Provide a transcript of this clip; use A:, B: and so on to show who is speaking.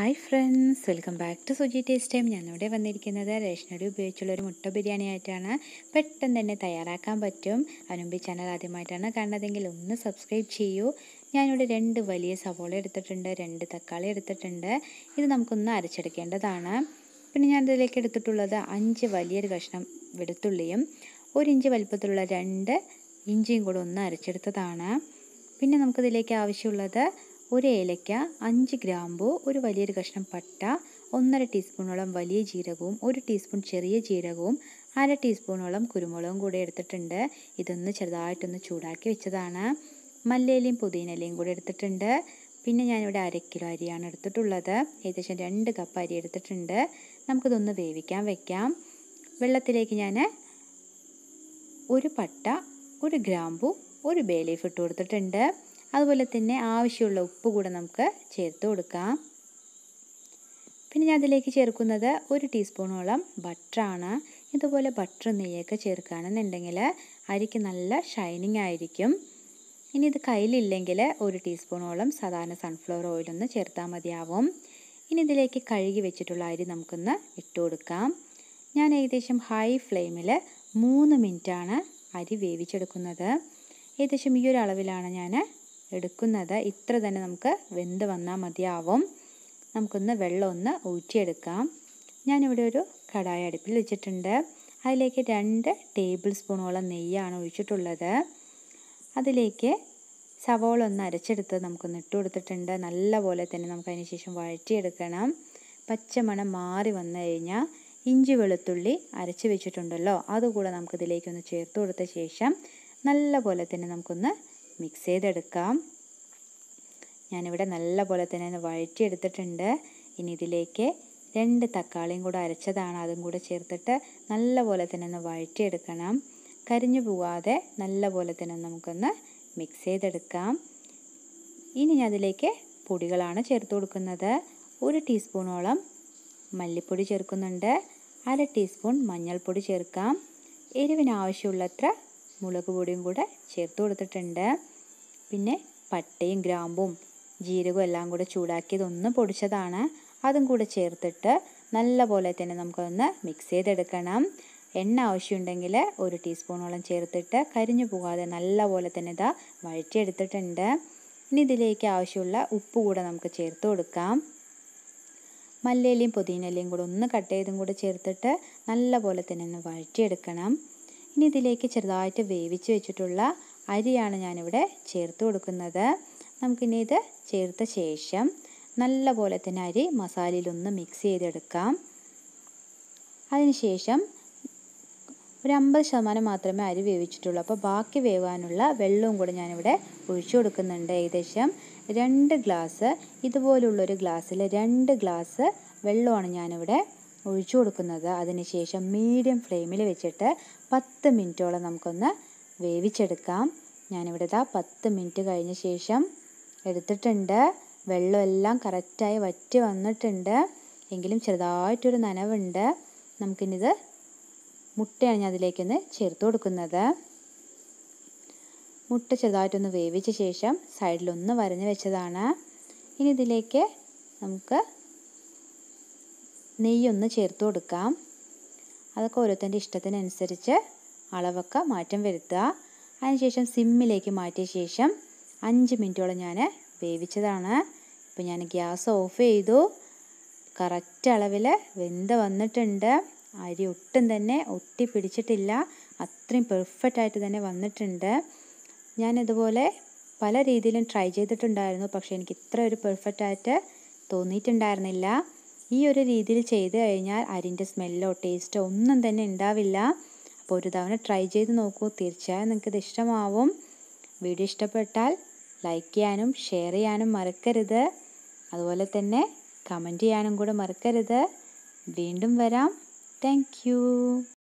A: hi friends welcome back to Suji taste time ഞാനിവിടെ വന്നിരിക്കുന്നത് റേഷനടി ഉപയോഗിച്ചുള്ള ഒരു മുട്ട ബിരിയാണി ആയിട്ടാണ് പെട്ടെന്ന് തന്നെ തയ്യാറാക്കാൻ പറ്റും അനുമ്പി ചാനൽ ആദ്യമായിട്ടാണ് കണ്ടതെങ്കിൽ ഒന്ന് സബ്സ്ക്രൈബ് ചെയ്യൂ ഞാനിവിടെ രണ്ട് വലിയ സവോള എടുത്തിട്ടുണ്ട് രണ്ട് തക്കാളി എടുത്തിട്ടുണ്ട് ഇത് നമുക്കൊന്ന് അരച്ചെടുക്കേണ്ടതാണ് പിന്നെ ഞാൻ ഇതിലേക്ക് എടുത്തിട്ടുള്ളത് അഞ്ച് വലിയൊരു കഷ്ണം വെളുത്തുള്ളിയും ഒരു ഇഞ്ച് വലിപ്പത്തിലുള്ള രണ്ട് ഇഞ്ചിയും കൂടെ ഒന്ന് അരച്ചെടുത്തതാണ് പിന്നെ നമുക്കിതിലേക്ക് ആവശ്യമുള്ളത് ഒരു ഏലയ്ക്ക അഞ്ച് ഗ്രാമ്പു ഒരു വലിയൊരു കഷ്ണം പട്ട ഒന്നര ടീസ്പൂണോളം വലിയ ജീരകവും ഒരു ടീസ്പൂൺ ചെറിയ ജീരകവും അര ടീസ്പൂണോളം കുരുമുളകും കൂടി എടുത്തിട്ടുണ്ട് ഇതൊന്ന് ചെറുതായിട്ടൊന്ന് ചൂടാക്കി വെച്ചതാണ് മല്ലയിലയും പുതിനയിലയും കൂടി എടുത്തിട്ടുണ്ട് പിന്നെ ഞാനിവിടെ അര കിലോ അരിയാണ് എടുത്തിട്ടുള്ളത് ഏകദേശം രണ്ട് കപ്പ് അരി എടുത്തിട്ടുണ്ട് നമുക്കിതൊന്ന് വേവിക്കാൻ വെക്കാം വെള്ളത്തിലേക്ക് ഞാൻ ഒരു പട്ട ഒരു ഗ്രാമ്പു ഒരു ബേ ലീഫ് ഇട്ട് കൊടുത്തിട്ടുണ്ട് അതുപോലെ തന്നെ ആവശ്യമുള്ള ഉപ്പ് കൂടെ നമുക്ക് ചേർത്ത് കൊടുക്കാം പിന്നെ ഞാൻ അതിലേക്ക് ചേർക്കുന്നത് ഒരു ടീസ്പൂണോളം ബട്ടറാണ് ഇതുപോലെ ബട്ടർ നെയ്യൊക്കെ ചേർക്കുകയാണെന്നുണ്ടെങ്കിൽ അരിക്ക് നല്ല ഷൈനിങ് ആയിരിക്കും ഇനി ഇത് കയ്യിലില്ലെങ്കിൽ ഒരു ടീസ്പൂണോളം സാധാരണ സൺഫ്ലവർ ഓയിലൊന്ന് ചേർത്താൽ മതിയാവും ഇനി ഇതിലേക്ക് കഴുകി വെച്ചിട്ടുള്ള അരി നമുക്കൊന്ന് ഇട്ട് കൊടുക്കാം ഞാൻ ഏകദേശം ഹൈ ഫ്ലെയിമിൽ മൂന്ന് മിനിറ്റാണ് അരി വേവിച്ചെടുക്കുന്നത് ഏകദേശം ഈ ഒരു അളവിലാണ് ഞാൻ എടുക്കുന്നത് ഇത്ര തന്നെ നമുക്ക് വെന്ത് വന്നാൽ മതിയാവും നമുക്കൊന്ന് വെള്ളം ഒന്ന് ഊറ്റിയെടുക്കാം ഞാനിവിടെ ഒരു കടായ അടുപ്പിൽ വെച്ചിട്ടുണ്ട് അതിലേക്ക് രണ്ട് ടേബിൾ സ്പൂണോളം നെയ്യാണ് ഒഴിച്ചിട്ടുള്ളത് അതിലേക്ക് സവോള ഒന്ന് അരച്ചെടുത്ത് നമുക്കൊന്ന് ഇട്ട് കൊടുത്തിട്ടുണ്ട് നല്ലപോലെ തന്നെ നമുക്ക് അതിന് ശേഷം വഴറ്റിയെടുക്കണം പച്ചമണം മാറി വന്നു കഴിഞ്ഞാൽ ഇഞ്ചി വെളുത്തുള്ളി അരച്ച് വെച്ചിട്ടുണ്ടല്ലോ അതുകൂടെ നമുക്കിതിലേക്കൊന്ന് ചേർത്ത് കൊടുത്ത ശേഷം നല്ലപോലെ തന്നെ നമുക്കൊന്ന് മിക്സ് ചെയ്തെടുക്കാം ഞാനിവിടെ നല്ല പോലെ തന്നെ ഒന്ന് വഴറ്റിയെടുത്തിട്ടുണ്ട് ഇനി ഇതിലേക്ക് രണ്ട് തക്കാളിയും കൂടെ അരച്ചതാണ് അതും കൂടെ ചേർത്തിട്ട് നല്ല പോലെ തന്നെ ഒന്ന് വഴറ്റിയെടുക്കണം കരിഞ്ഞു പോവാതെ നല്ല പോലെ തന്നെ നമുക്കൊന്ന് മിക്സ് ചെയ്തെടുക്കാം ഇനി ഞാൻ അതിലേക്ക് പൊടികളാണ് ചേർത്ത് കൊടുക്കുന്നത് ഒരു ടീസ്പൂണോളം മല്ലിപ്പൊടി ചേർക്കുന്നുണ്ട് അര ടീസ്പൂൺ മഞ്ഞൾപ്പൊടി ചേർക്കാം എരിവിന് ആവശ്യമുള്ളത്ര മുളക് പൊടിയും കൂടെ ചേർത്ത് കൊടുത്തിട്ടുണ്ട് പിന്നെ പട്ടയും ഗ്രാമ്പും ജീരകവും എല്ലാം കൂടെ ചൂടാക്കിയതൊന്ന് പൊടിച്ചതാണ് അതും കൂടെ ചേർത്തിട്ട് നല്ല പോലെ തന്നെ നമുക്കൊന്ന് മിക്സ് ചെയ്തെടുക്കണം എണ്ണ ആവശ്യമുണ്ടെങ്കിൽ ഒരു ടീസ്പൂണോളം ചേർത്തിട്ട് കരിഞ്ഞു പോകാതെ നല്ല പോലെ തന്നെ ഇതാ വഴറ്റിയെടുത്തിട്ടുണ്ട് ഇനി ഇതിലേക്ക് ആവശ്യമുള്ള ഉപ്പ് കൂടെ നമുക്ക് ചേർത്ത് കൊടുക്കാം മല്ലിയിലയും പുതിനയിലയും കൂടെ ഒന്ന് കട്ട് ചെയ്തും കൂടെ ചേർത്തിട്ട് നല്ല പോലെ തന്നെ ഒന്ന് വഴറ്റിയെടുക്കണം ഇനി ഇതിലേക്ക് ചെറുതായിട്ട് വേവിച്ച് വെച്ചിട്ടുള്ള അരിയാണ് ഞാനിവിടെ ചേർത്ത് കൊടുക്കുന്നത് നമുക്കിനി ഇത് ചേർത്ത ശേഷം നല്ല പോലെ തന്നെ അരി മസാലയിലൊന്ന് മിക്സ് ചെയ്തെടുക്കാം അതിനുശേഷം ഒരു അമ്പത് ശതമാനം മാത്രമേ അരി വേവിച്ചിട്ടുള്ളൂ അപ്പോൾ ബാക്കി വേവാനുള്ള വെള്ളവും കൂടെ ഞാനിവിടെ ഒഴിച്ചു കൊടുക്കുന്നുണ്ട് ഏകദേശം രണ്ട് ഗ്ലാസ് ഇതുപോലുള്ളൊരു ഗ്ലാസ്സിൽ രണ്ട് ഗ്ലാസ് വെള്ളമാണ് ഞാനിവിടെ ഒഴിച്ചു കൊടുക്കുന്നത് അതിനുശേഷം മീഡിയം ഫ്ലെയിമിൽ വെച്ചിട്ട് പത്ത് മിനിറ്റോളം നമുക്കൊന്ന് വേവിച്ചെടുക്കാം ഞാനിവിടെ ഇതാ പത്ത് മിനിറ്റ് കഴിഞ്ഞ ശേഷം എടുത്തിട്ടുണ്ട് വെള്ളമെല്ലാം കറക്റ്റായി വറ്റി വന്നിട്ടുണ്ട് എങ്കിലും ചെറുതായിട്ടൊരു നനവുണ്ട് നമുക്കിനിത് മുട്ടയാണ് ഞാൻ അതിലേക്കൊന്ന് ചേർത്ത് കൊടുക്കുന്നത് മുട്ട ചെറുതായിട്ടൊന്ന് വേവിച്ച ശേഷം സൈഡിലൊന്ന് വരഞ്ഞ് വെച്ചതാണ് ഇനി ഇതിലേക്ക് നമുക്ക് നെയ്യൊന്ന് ചേർത്ത് കൊടുക്കാം അതൊക്കെ ഓരോരുത്തൻ്റെ ഇഷ്ടത്തിനനുസരിച്ച് അളവൊക്കെ മാറ്റം വരുത്തുക അതിനുശേഷം സിമ്മിലേക്ക് മാറ്റിയ ശേഷം അഞ്ച് മിനിറ്റോളം ഞാൻ വേവിച്ചതാണ് ഇപ്പം ഞാൻ ഗ്യാസ് ഓഫ് ചെയ്തു കറക്റ്റ് അളവിൽ വെന്ത് വന്നിട്ടുണ്ട് അരി ഒട്ടും തന്നെ ഒട്ടി പിടിച്ചിട്ടില്ല അത്രയും പെർഫെക്റ്റ് ആയിട്ട് തന്നെ വന്നിട്ടുണ്ട് ഞാനിതുപോലെ പല രീതിയിലും ട്രൈ ചെയ്തിട്ടുണ്ടായിരുന്നു പക്ഷേ എനിക്ക് ഇത്ര ഒരു പെർഫെക്റ്റ് ആയിട്ട് തോന്നിയിട്ടുണ്ടായിരുന്നില്ല ഈ ഒരു രീതിയിൽ ചെയ്ത് കഴിഞ്ഞാൽ അരിൻ്റെ സ്മെല്ലോ ടേസ്റ്റോ ഒന്നും തന്നെ ഉണ്ടാവില്ല അപ്പോൾ ഒരു തവണ ട്രൈ ചെയ്ത് നോക്കൂ തീർച്ചയായും നിങ്ങൾക്കിത് ഇഷ്ടമാവും വീഡിയോ ഇഷ്ടപ്പെട്ടാൽ ലൈക്ക് ചെയ്യാനും ഷെയർ ചെയ്യാനും മറക്കരുത് അതുപോലെ തന്നെ കമൻറ്റ് ചെയ്യാനും കൂടെ മറക്കരുത് വീണ്ടും വരാം താങ്ക്